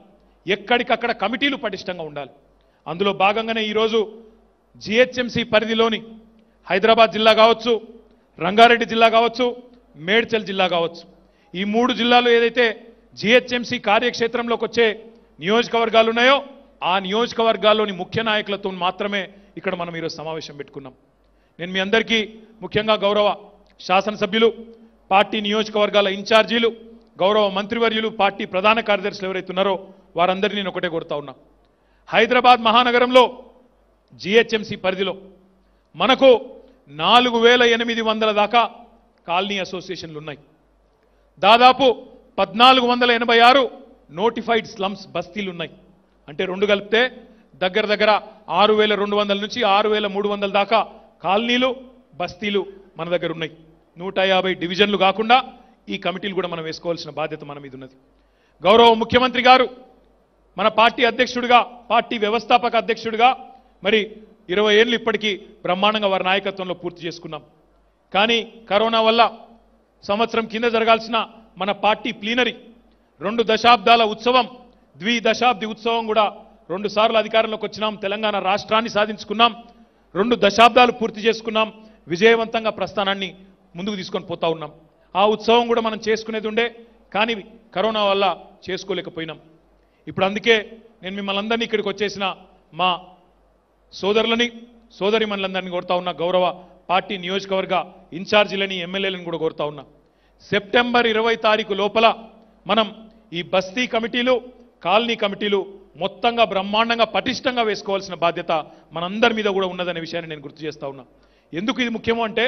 ఎక్కడికక్కడ కమిటీలు పటిష్టంగా ఉండాలి అందులో భాగంగానే ఈరోజు జిహెచ్ఎంసీ పరిధిలోని హైదరాబాద్ జిల్లా కావచ్చు రంగారెడ్డి జిల్లా కావచ్చు మేడ్చల్ జిల్లా కావచ్చు ఈ మూడు జిల్లాలు ఏదైతే జిహెచ్ఎంసీ కార్యక్షేత్రంలోకి వచ్చే నియోజకవర్గాలు ఉన్నాయో ఆ నియోజకవర్గాల్లోని ముఖ్య నాయకులతో మాత్రమే ఇక్కడ మనం ఈరోజు సమావేశం పెట్టుకున్నాం నేను మీ అందరికీ ముఖ్యంగా గౌరవ శాసనసభ్యులు పార్టీ నియోజకవర్గాల ఇన్ఛార్జీలు గౌరవ మంత్రివర్యులు పార్టీ ప్రధాన కార్యదర్శులు ఎవరైతే ఉన్నారో వారందరినీ నేను ఒకటే కోరుతా ఉన్నా హైదరాబాద్ మహానగరంలో జిహెచ్ఎంసీ పరిధిలో మనకు నాలుగు వేల ఎనిమిది వందల దాకా కాలనీ అసోసియేషన్లు ఉన్నాయి దాదాపు పద్నాలుగు వందల ఎనభై ఆరు నోటిఫైడ్ స్లమ్స్ బస్తీలు ఉన్నాయి అంటే రెండు కలిపితే దగ్గర దగ్గర ఆరు వేల రెండు వందల నుంచి ఆరు వేల మూడు వందల దాకా కాలనీలు బస్తీలు మన దగ్గర ఉన్నాయి నూట యాభై డివిజన్లు కాకుండా ఈ కమిటీలు కూడా మనం వేసుకోవాల్సిన బాధ్యత మన మీద ఉన్నది గౌరవ ముఖ్యమంత్రి గారు మన పార్టీ అధ్యక్షుడిగా పార్టీ వ్యవస్థాపక అధ్యక్షుడిగా మరి ఇరవై ఏళ్ళు ఇప్పటికీ బ్రహ్మాండంగా వారి నాయకత్వంలో పూర్తి చేసుకున్నాం కానీ కరోనా వల్ల సంవత్సరం కింద జరగాల్సిన మన పార్టీ ప్లీనరీ రెండు దశాబ్దాల ఉత్సవం ద్విదశాబ్ది ఉత్సవం కూడా రెండు సార్లు అధికారంలోకి వచ్చినాం తెలంగాణ రాష్ట్రాన్ని సాధించుకున్నాం రెండు దశాబ్దాలు పూర్తి చేసుకున్నాం విజయవంతంగా ప్రస్థానాన్ని ముందుకు తీసుకొని పోతా ఉన్నాం ఆ ఉత్సవం కూడా మనం చేసుకునేది ఉండే కానీ కరోనా వల్ల చేసుకోలేకపోయినాం ఇప్పుడు అందుకే నేను మిమ్మల్ని అందరినీ ఇక్కడికి వచ్చేసిన మా సోదరులని మనులందరినీ కోరుతా ఉన్న గౌరవ పార్టీ నియోజకవర్గ ఇన్ఛార్జీలని ఎమ్మెల్యేలను కూడా కోరుతా ఉన్నా సెప్టెంబర్ ఇరవై తారీఖు లోపల మనం ఈ బస్తీ కమిటీలు కాలనీ కమిటీలు మొత్తంగా బ్రహ్మాండంగా పటిష్టంగా వేసుకోవాల్సిన బాధ్యత మనందరి మీద కూడా ఉన్నదనే విషయాన్ని నేను గుర్తు చేస్తా ఉన్నా ఎందుకు ఇది ముఖ్యమో అంటే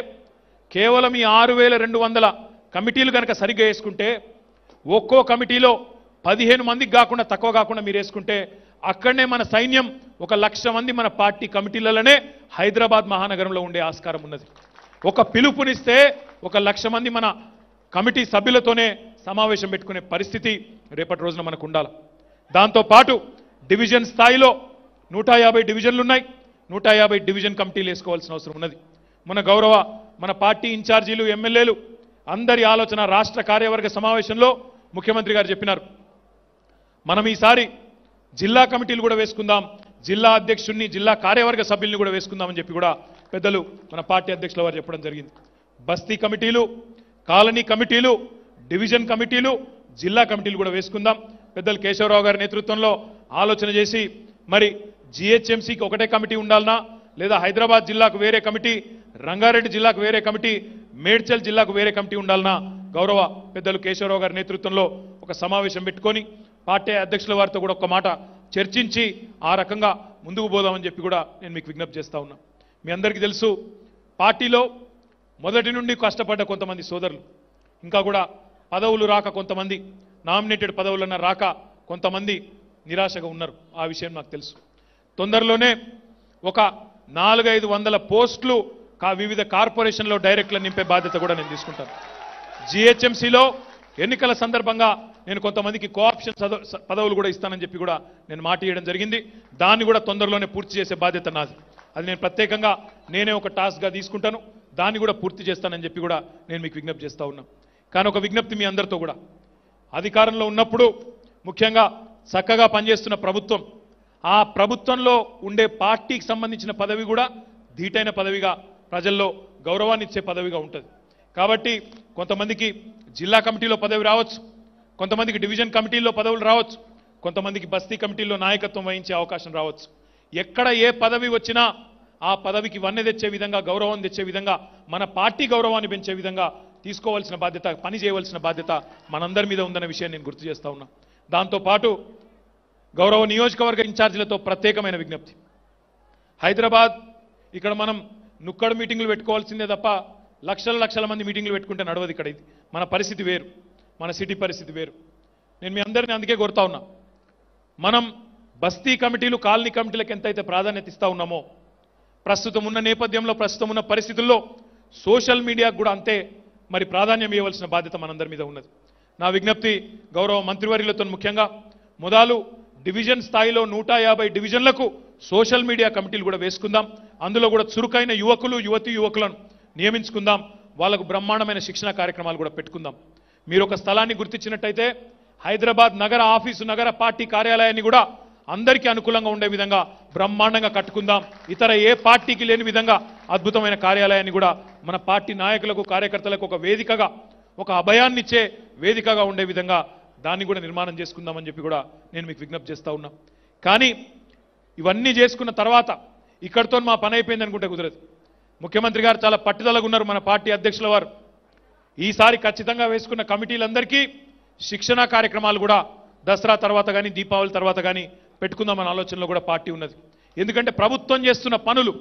కేవలం ఈ ఆరు వేల రెండు వందల కమిటీలు కనుక సరిగ్గా వేసుకుంటే ఒక్కో కమిటీలో పదిహేను మందికి కాకుండా తక్కువ కాకుండా మీరు వేసుకుంటే అక్కడనే మన సైన్యం ఒక లక్ష మంది మన పార్టీ కమిటీలలోనే హైదరాబాద్ మహానగరంలో ఉండే ఆస్కారం ఉన్నది ఒక పిలుపునిస్తే ఒక లక్ష మంది మన కమిటీ సభ్యులతోనే సమావేశం పెట్టుకునే పరిస్థితి రేపటి రోజున మనకు ఉండాలి దాంతోపాటు డివిజన్ స్థాయిలో నూట యాభై డివిజన్లు ఉన్నాయి నూట యాభై డివిజన్ కమిటీలు వేసుకోవాల్సిన అవసరం ఉన్నది మన గౌరవ మన పార్టీ ఇన్ఛార్జీలు ఎమ్మెల్యేలు అందరి ఆలోచన రాష్ట్ర కార్యవర్గ సమావేశంలో ముఖ్యమంత్రి గారు చెప్పినారు మనం ఈసారి జిల్లా కమిటీలు కూడా వేసుకుందాం జిల్లా అధ్యక్షుడిని జిల్లా కార్యవర్గ సభ్యుల్ని కూడా వేసుకుందామని చెప్పి కూడా పెద్దలు మన పార్టీ అధ్యక్షుల వారు చెప్పడం జరిగింది బస్తీ కమిటీలు కాలనీ కమిటీలు డివిజన్ కమిటీలు జిల్లా కమిటీలు కూడా వేసుకుందాం పెద్దలు కేశవరావు గారి నేతృత్వంలో ఆలోచన చేసి మరి జిహెచ్ఎంసీకి ఒకటే కమిటీ ఉండాలనా లేదా హైదరాబాద్ జిల్లాకు వేరే కమిటీ రంగారెడ్డి జిల్లాకు వేరే కమిటీ మేడ్చల్ జిల్లాకు వేరే కమిటీ ఉండాలనా గౌరవ పెద్దలు కేశవరావు గారి నేతృత్వంలో ఒక సమావేశం పెట్టుకొని పార్టీ అధ్యక్షుల వారితో కూడా ఒక మాట చర్చించి ఆ రకంగా ముందుకు పోదామని చెప్పి కూడా నేను మీకు విజ్ఞప్తి చేస్తా ఉన్నా మీ అందరికీ తెలుసు పార్టీలో మొదటి నుండి కష్టపడ్డ కొంతమంది సోదరులు ఇంకా కూడా పదవులు రాక కొంతమంది నామినేటెడ్ పదవులన్న రాక కొంతమంది నిరాశగా ఉన్నారు ఆ విషయం నాకు తెలుసు తొందరలోనే ఒక నాలుగైదు వందల పోస్టులు వివిధ కార్పొరేషన్లో డైరెక్టులు నింపే బాధ్యత కూడా నేను తీసుకుంటాను జిహెచ్ఎంసీలో ఎన్నికల సందర్భంగా నేను కొంతమందికి కోఆప్షన్ పదవులు కూడా ఇస్తానని చెప్పి కూడా నేను మాట ఇవ్వడం జరిగింది దాన్ని కూడా తొందరలోనే పూర్తి చేసే బాధ్యత నాది అది నేను ప్రత్యేకంగా నేనే ఒక టాస్క్గా తీసుకుంటాను దాన్ని కూడా పూర్తి చేస్తానని చెప్పి కూడా నేను మీకు విజ్ఞప్తి చేస్తూ ఉన్నాను కానీ ఒక విజ్ఞప్తి మీ అందరితో కూడా అధికారంలో ఉన్నప్పుడు ముఖ్యంగా చక్కగా పనిచేస్తున్న ప్రభుత్వం ఆ ప్రభుత్వంలో ఉండే పార్టీకి సంబంధించిన పదవి కూడా ధీటైన పదవిగా ప్రజల్లో గౌరవాన్ని ఇచ్చే పదవిగా ఉంటుంది కాబట్టి కొంతమందికి జిల్లా కమిటీలో పదవి రావచ్చు కొంతమందికి డివిజన్ కమిటీల్లో పదవులు రావచ్చు కొంతమందికి బస్తీ కమిటీల్లో నాయకత్వం వహించే అవకాశం రావచ్చు ఎక్కడ ఏ పదవి వచ్చినా ఆ పదవికి వన్నె తెచ్చే విధంగా గౌరవం తెచ్చే విధంగా మన పార్టీ గౌరవాన్ని పెంచే విధంగా తీసుకోవాల్సిన బాధ్యత పని చేయవలసిన బాధ్యత మనందరి మీద ఉందన్న విషయాన్ని నేను గుర్తు చేస్తా ఉన్నా దాంతోపాటు గౌరవ నియోజకవర్గ ఇన్ఛార్జీలతో ప్రత్యేకమైన విజ్ఞప్తి హైదరాబాద్ ఇక్కడ మనం నుక్కడు మీటింగ్లు పెట్టుకోవాల్సిందే తప్ప లక్షల లక్షల మంది మీటింగ్లు పెట్టుకుంటే నడవదు ఇక్కడ ఇది మన పరిస్థితి వేరు మన సిటీ పరిస్థితి వేరు నేను మీ అందరినీ అందుకే కోరుతా ఉన్నా మనం బస్తీ కమిటీలు కాలనీ కమిటీలకు ఎంతైతే ప్రాధాన్యత ఇస్తా ఉన్నామో ప్రస్తుతం ఉన్న నేపథ్యంలో ప్రస్తుతం ఉన్న పరిస్థితుల్లో సోషల్ మీడియాకు కూడా అంతే మరి ప్రాధాన్యం ఇవ్వవలసిన బాధ్యత మనందరి మీద ఉన్నది నా విజ్ఞప్తి గౌరవ మంత్రివర్యులతో ముఖ్యంగా ముదాలు డివిజన్ స్థాయిలో నూట యాభై డివిజన్లకు సోషల్ మీడియా కమిటీలు కూడా వేసుకుందాం అందులో కూడా చురుకైన యువకులు యువతి యువకులను నియమించుకుందాం వాళ్ళకు బ్రహ్మాండమైన శిక్షణ కార్యక్రమాలు కూడా పెట్టుకుందాం మీరు ఒక స్థలాన్ని గుర్తించినట్టయితే హైదరాబాద్ నగర ఆఫీసు నగర పార్టీ కార్యాలయాన్ని కూడా అందరికీ అనుకూలంగా ఉండే విధంగా బ్రహ్మాండంగా కట్టుకుందాం ఇతర ఏ పార్టీకి లేని విధంగా అద్భుతమైన కార్యాలయాన్ని కూడా మన పార్టీ నాయకులకు కార్యకర్తలకు ఒక వేదికగా ఒక అభయాన్నిచ్చే వేదికగా ఉండే విధంగా దాన్ని కూడా నిర్మాణం చేసుకుందామని చెప్పి కూడా నేను మీకు విజ్ఞప్తి చేస్తూ ఉన్నా కానీ ఇవన్నీ చేసుకున్న తర్వాత ఇక్కడితో మా పని అయిపోయింది అనుకుంటే కుదరదు ముఖ్యమంత్రి గారు చాలా పట్టుదలగా ఉన్నారు మన పార్టీ అధ్యక్షుల వారు ఈసారి ఖచ్చితంగా వేసుకున్న కమిటీలందరికీ శిక్షణా కార్యక్రమాలు కూడా దసరా తర్వాత కానీ దీపావళి తర్వాత కానీ పెట్టుకుందామన్న ఆలోచనలో కూడా పార్టీ ఉన్నది ఎందుకంటే ప్రభుత్వం చేస్తున్న పనులు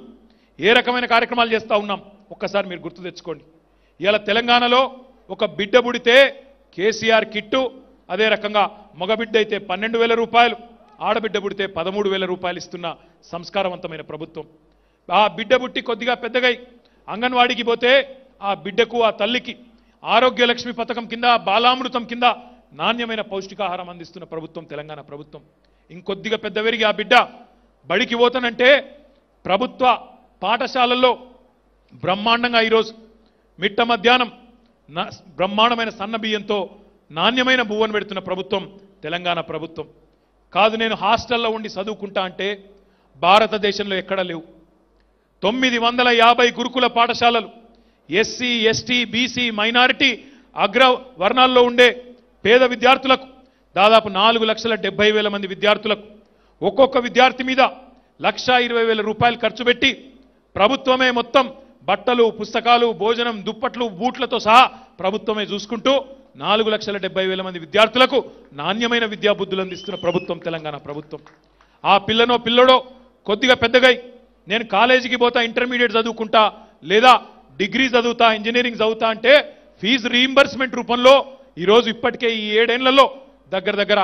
ఏ రకమైన కార్యక్రమాలు చేస్తూ ఉన్నాం ఒక్కసారి మీరు గుర్తు తెచ్చుకోండి ఇలా తెలంగాణలో ఒక బిడ్డ పుడితే కేసీఆర్ కిట్టు అదే రకంగా మగబిడ్డ అయితే పన్నెండు వేల రూపాయలు ఆడబిడ్డ పుడితే పదమూడు వేల రూపాయలు ఇస్తున్న సంస్కారవంతమైన ప్రభుత్వం ఆ బిడ్డ పుట్టి కొద్దిగా పెద్దగై అంగన్వాడికి పోతే ఆ బిడ్డకు ఆ తల్లికి ఆరోగ్య లక్ష్మి పథకం కింద బాలామృతం కింద నాణ్యమైన పౌష్టికాహారం అందిస్తున్న ప్రభుత్వం తెలంగాణ ప్రభుత్వం ఇంకొద్దిగా పెద్ద పెరిగి ఆ బిడ్డ బడికి పోతానంటే ప్రభుత్వ పాఠశాలల్లో బ్రహ్మాండంగా ఈరోజు మిట్ట మధ్యాహ్నం బ్రహ్మాండమైన సన్న బియ్యంతో నాణ్యమైన భువన పెడుతున్న ప్రభుత్వం తెలంగాణ ప్రభుత్వం కాదు నేను హాస్టల్లో ఉండి చదువుకుంటా అంటే భారతదేశంలో ఎక్కడా లేవు తొమ్మిది వందల యాభై గురుకుల పాఠశాలలు ఎస్సీ ఎస్టీ బీసీ మైనారిటీ అగ్ర వర్ణాల్లో ఉండే పేద విద్యార్థులకు దాదాపు నాలుగు లక్షల డెబ్బై వేల మంది విద్యార్థులకు ఒక్కొక్క విద్యార్థి మీద లక్ష ఇరవై వేల రూపాయలు ఖర్చు పెట్టి ప్రభుత్వమే మొత్తం బట్టలు పుస్తకాలు భోజనం దుప్పట్లు బూట్లతో సహా ప్రభుత్వమే చూసుకుంటూ నాలుగు లక్షల డెబ్బై వేల మంది విద్యార్థులకు నాణ్యమైన విద్యాబుద్ధులు అందిస్తున్న ప్రభుత్వం తెలంగాణ ప్రభుత్వం ఆ పిల్లనో పిల్లడో కొద్దిగా పెద్దగై నేను కాలేజీకి పోతా ఇంటర్మీడియట్ చదువుకుంటా లేదా డిగ్రీ చదువుతా ఇంజనీరింగ్ చదువుతా అంటే ఫీజు రీఇంబర్స్మెంట్ రూపంలో ఈరోజు ఇప్పటికే ఈ ఏడేళ్లలో దగ్గర దగ్గర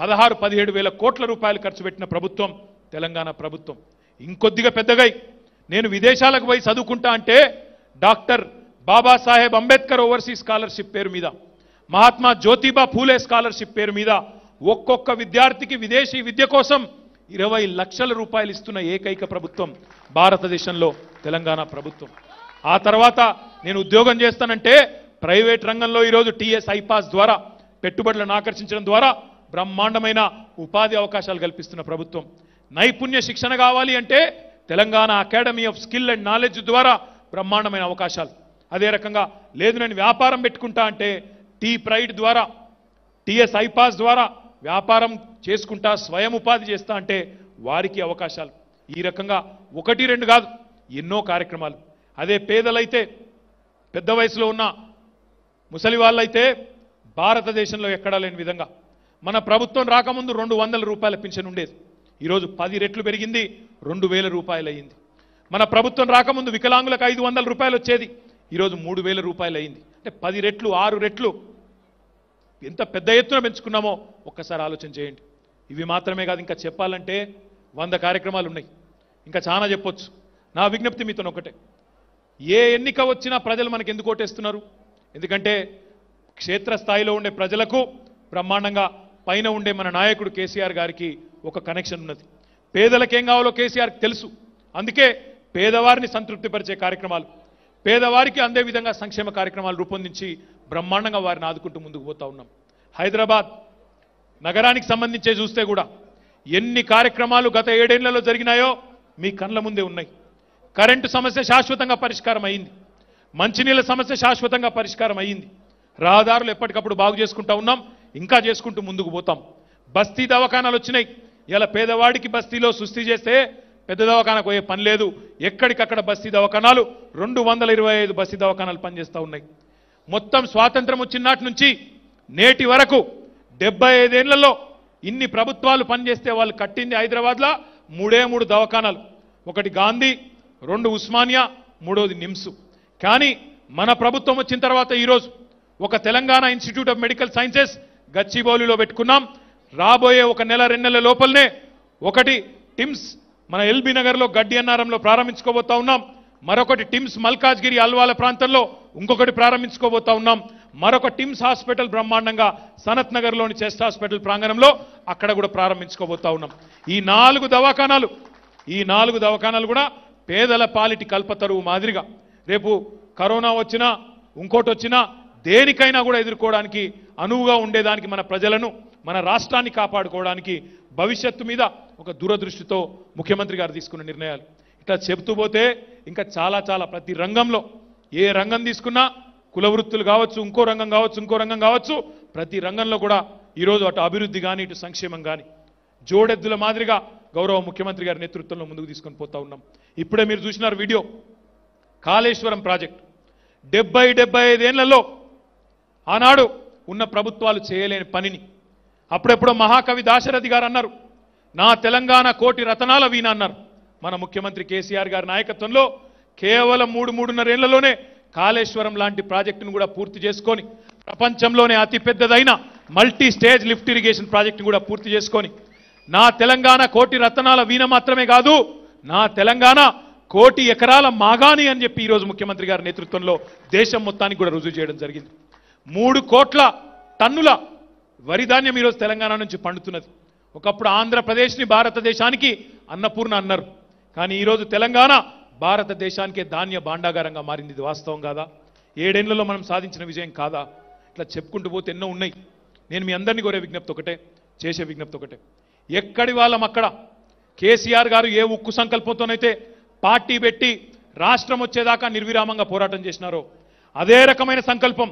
పదహారు పదిహేడు వేల కోట్ల రూపాయలు ఖర్చు పెట్టిన ప్రభుత్వం తెలంగాణ ప్రభుత్వం ఇంకొద్దిగా పెద్దగై నేను విదేశాలకు పోయి చదువుకుంటా అంటే doctor Babasaheb Ambedkar overseas scholarship పేరు మీద మహాత్మా జ్యోతిబా ఫూలే స్కాలర్షిప్ పేరు మీద ఒక్కొక్క విద్యార్థికి విదేశీ విద్య కోసం ఇరవై లక్షల రూపాయలు ఇస్తున్న ఏకైక ప్రభుత్వం భారతదేశంలో తెలంగాణ ప్రభుత్వం ఆ తర్వాత నేను ఉద్యోగం చేస్తానంటే ప్రైవేట్ రంగంలో ఈరోజు టీఎస్ ఐపాస్ ద్వారా పెట్టుబడులను ఆకర్షించడం ద్వారా బ్రహ్మాండమైన ఉపాధి అవకాశాలు కల్పిస్తున్న ప్రభుత్వం నైపుణ్య శిక్షణ కావాలి అంటే Telangana academy of skill and knowledge ద్వారా బ్రహ్మాండమైన అవకాశాలు అదే రకంగా లేదు నేను వ్యాపారం పెట్టుకుంటా అంటే టీ ప్రైడ్ ద్వారా టీఎస్ ఐపాస్ ద్వారా వ్యాపారం చేసుకుంటా స్వయం ఉపాధి చేస్తా అంటే వారికి అవకాశాలు ఈ రకంగా ఒకటి రెండు కాదు ఎన్నో కార్యక్రమాలు అదే పేదలైతే పెద్ద వయసులో ఉన్న ముసలి వాళ్ళైతే భారతదేశంలో ఎక్కడా లేని విధంగా మన ప్రభుత్వం రాకముందు రెండు వందల రూపాయల పింఛన్ ఉండేది ఈరోజు పది రెట్లు పెరిగింది రెండు వేల రూపాయలు అయింది మన ప్రభుత్వం రాకముందు వికలాంగులకు ఐదు వందల రూపాయలు వచ్చేది ఈరోజు మూడు వేల రూపాయలు అయింది అంటే పది రెట్లు ఆరు రెట్లు ఎంత పెద్ద ఎత్తున పెంచుకున్నామో ఒక్కసారి ఆలోచన చేయండి ఇవి మాత్రమే కాదు ఇంకా చెప్పాలంటే వంద కార్యక్రమాలు ఉన్నాయి ఇంకా చాలా చెప్పొచ్చు నా విజ్ఞప్తి మీతో ఒకటే ఏ ఎన్నిక వచ్చినా ప్రజలు మనకు ఎందుకు ఓటేస్తున్నారు ఎందుకంటే క్షేత్రస్థాయిలో ఉండే ప్రజలకు బ్రహ్మాండంగా పైన ఉండే మన నాయకుడు కేసీఆర్ గారికి ఒక కనెక్షన్ ఉన్నది పేదలకేం కావాలో కేసీఆర్కి తెలుసు అందుకే పేదవారిని సంతృప్తిపరిచే కార్యక్రమాలు పేదవారికి అందే విధంగా సంక్షేమ కార్యక్రమాలు రూపొందించి బ్రహ్మాండంగా వారిని ఆదుకుంటూ ముందుకు పోతా ఉన్నాం హైదరాబాద్ నగరానికి సంబంధించే చూస్తే కూడా ఎన్ని కార్యక్రమాలు గత ఏడేళ్లలో జరిగినాయో మీ కండ్ల ముందే ఉన్నాయి కరెంటు సమస్య శాశ్వతంగా పరిష్కారం అయింది మంచినీళ్ళ సమస్య శాశ్వతంగా పరిష్కారం అయ్యింది రహదారులు ఎప్పటికప్పుడు బాగు చేసుకుంటా ఉన్నాం ఇంకా చేసుకుంటూ ముందుకు పోతాం బస్తీ దవాఖానాలు వచ్చినాయి ఇలా పేదవాడికి బస్తీలో సుస్థి చేస్తే పెద్ద దవాఖానకు పోయే పని లేదు ఎక్కడికక్కడ బస్తీ దవాఖానాలు రెండు వందల ఇరవై ఐదు బస్తీ దవాఖానాలు పనిచేస్తూ ఉన్నాయి మొత్తం స్వాతంత్రం వచ్చిన నాటి నుంచి నేటి వరకు డెబ్బై ఐదేళ్లలో ఇన్ని ప్రభుత్వాలు పనిచేస్తే వాళ్ళు కట్టింది హైదరాబాద్లో మూడే మూడు దవాఖానాలు ఒకటి గాంధీ రెండు ఉస్మానియా మూడోది నిమ్స్ కానీ మన ప్రభుత్వం వచ్చిన తర్వాత ఈరోజు ఒక Telangana institute of medical sciences గచ్చిబౌలిలో పెట్టుకున్నాం రాబోయే ఒక నెల రెండు నెలల లోపలనే ఒకటి టిమ్స్ మన ఎల్బీ నగర్లో గడ్డి అన్నారంలో ప్రారంభించుకోబోతా ఉన్నాం మరొకటి టిమ్స్ మల్కాజ్గిరి అల్వాల ప్రాంతంలో ఇంకొకటి ప్రారంభించుకోబోతా ఉన్నాం మరొక టిమ్స్ హాస్పిటల్ బ్రహ్మాండంగా సనత్ నగర్లోని చెస్ట్ హాస్పిటల్ ప్రాంగణంలో అక్కడ కూడా ప్రారంభించుకోబోతా ఉన్నాం ఈ నాలుగు దవాఖానాలు ఈ నాలుగు దవాఖానాలు కూడా పేదల పాలిటి కల్పతరువు మాదిరిగా రేపు కరోనా వచ్చినా ఇంకోటి వచ్చినా దేనికైనా కూడా ఎదుర్కోవడానికి అనువుగా ఉండేదానికి మన ప్రజలను మన రాష్ట్రాన్ని కాపాడుకోవడానికి భవిష్యత్తు మీద ఒక దూరదృష్టితో ముఖ్యమంత్రి గారు తీసుకున్న నిర్ణయాలు ఇట్లా చెబుతూ పోతే ఇంకా చాలా చాలా ప్రతి రంగంలో ఏ రంగం తీసుకున్నా కుల వృత్తులు కావచ్చు ఇంకో రంగం కావచ్చు ఇంకో రంగం కావచ్చు ప్రతి రంగంలో కూడా ఈరోజు అటు అభివృద్ధి కానీ ఇటు సంక్షేమం కానీ జోడెద్దుల మాదిరిగా గౌరవ ముఖ్యమంత్రి గారి నేతృత్వంలో ముందుకు తీసుకొని పోతా ఉన్నాం ఇప్పుడే మీరు చూసినారు వీడియో కాళేశ్వరం ప్రాజెక్ట్ డెబ్బై డెబ్బై ఐదేళ్లలో ఆనాడు ఉన్న ప్రభుత్వాలు చేయలేని పనిని అప్పుడెప్పుడో మహాకవి దాశరథి గారు అన్నారు నా తెలంగాణ కోటి రతనాల వీణ అన్నారు మన ముఖ్యమంత్రి కేసీఆర్ గారి నాయకత్వంలో కేవలం మూడు మూడున్నరేళ్లలోనే కాళేశ్వరం లాంటి ప్రాజెక్టును కూడా పూర్తి చేసుకొని ప్రపంచంలోనే అతిపెద్దదైన మల్టీ స్టేజ్ లిఫ్ట్ ఇరిగేషన్ ప్రాజెక్టును కూడా పూర్తి చేసుకొని నా తెలంగాణ కోటి రతనాల వీణ మాత్రమే కాదు నా తెలంగాణ కోటి ఎకరాల మాగాని అని చెప్పి ఈరోజు ముఖ్యమంత్రి గారి నేతృత్వంలో దేశం మొత్తానికి కూడా రుజువు చేయడం జరిగింది మూడు కోట్ల టన్నుల వరిధాన్యం ఈరోజు తెలంగాణ నుంచి పండుతున్నది ఒకప్పుడు ఆంధ్రప్రదేశ్ని భారతదేశానికి అన్నపూర్ణ అన్నారు కానీ ఈరోజు తెలంగాణ భారతదేశానికే ధాన్య భాండాగారంగా మారింది ఇది వాస్తవం కాదా ఏడేళ్లలో మనం సాధించిన విజయం కాదా ఇట్లా చెప్పుకుంటూ పోతే ఎన్నో ఉన్నాయి నేను మీ అందరినీ కోరే విజ్ఞప్తి ఒకటే చేసే విజ్ఞప్తి ఒకటే ఎక్కడి వాళ్ళం అక్కడ కేసీఆర్ గారు ఏ ఉక్కు సంకల్పంతోనైతే పార్టీ పెట్టి రాష్ట్రం వచ్చేదాకా నిర్విరామంగా పోరాటం చేసినారో అదే రకమైన సంకల్పం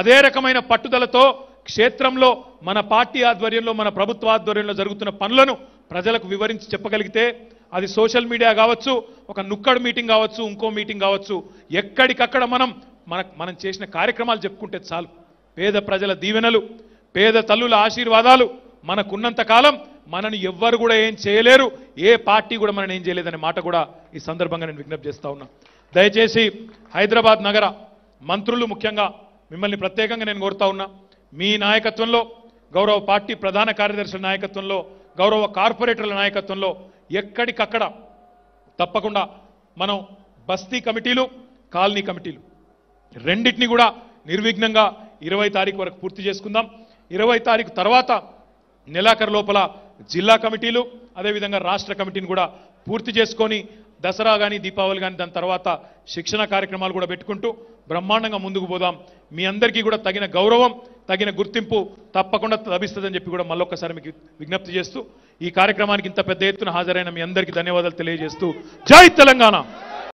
అదే రకమైన పట్టుదలతో క్షేత్రంలో మన పార్టీ ఆధ్వర్యంలో మన ప్రభుత్వ ఆధ్వర్యంలో జరుగుతున్న పనులను ప్రజలకు వివరించి చెప్పగలిగితే అది సోషల్ మీడియా కావచ్చు ఒక నుక్కడు మీటింగ్ కావచ్చు ఇంకో మీటింగ్ కావచ్చు ఎక్కడికక్కడ మనం మన మనం చేసిన కార్యక్రమాలు చెప్పుకుంటే చాలు పేద ప్రజల దీవెనలు పేద తల్లుల ఆశీర్వాదాలు మనకున్నంత కాలం మనని ఎవ్వరు కూడా ఏం చేయలేరు ఏ పార్టీ కూడా మనని ఏం చేయలేదనే మాట కూడా ఈ సందర్భంగా నేను విజ్ఞప్తి చేస్తా ఉన్నా దయచేసి హైదరాబాద్ నగర మంత్రులు ముఖ్యంగా మిమ్మల్ని ప్రత్యేకంగా నేను కోరుతా ఉన్నా మీ నాయకత్వంలో గౌరవ పార్టీ ప్రధాన కార్యదర్శుల నాయకత్వంలో గౌరవ కార్పొరేటర్ల నాయకత్వంలో ఎక్కడికక్కడ తప్పకుండా మనం బస్తీ కమిటీలు కాలనీ కమిటీలు రెండింటిని కూడా నిర్విఘ్నంగా ఇరవై తారీఖు వరకు పూర్తి చేసుకుందాం ఇరవై తారీఖు తర్వాత నెలాఖరు లోపల జిల్లా కమిటీలు అదేవిధంగా రాష్ట్ర కమిటీని కూడా పూర్తి చేసుకొని దసరా కానీ దీపావళి కానీ దాని తర్వాత శిక్షణ కార్యక్రమాలు కూడా పెట్టుకుంటూ బ్రహ్మాండంగా ముందుకు పోదాం మీ అందరికీ కూడా తగిన గౌరవం తగిన గుర్తింపు తప్పకుండా లభిస్తుందని చెప్పి కూడా మళ్ళొక్కసారి మీకు విజ్ఞప్తి చేస్తూ ఈ కార్యక్రమానికి ఇంత పెద్ద ఎత్తున హాజరైన మీ అందరికీ ధన్యవాదాలు తెలియజేస్తూ జై తెలంగాణ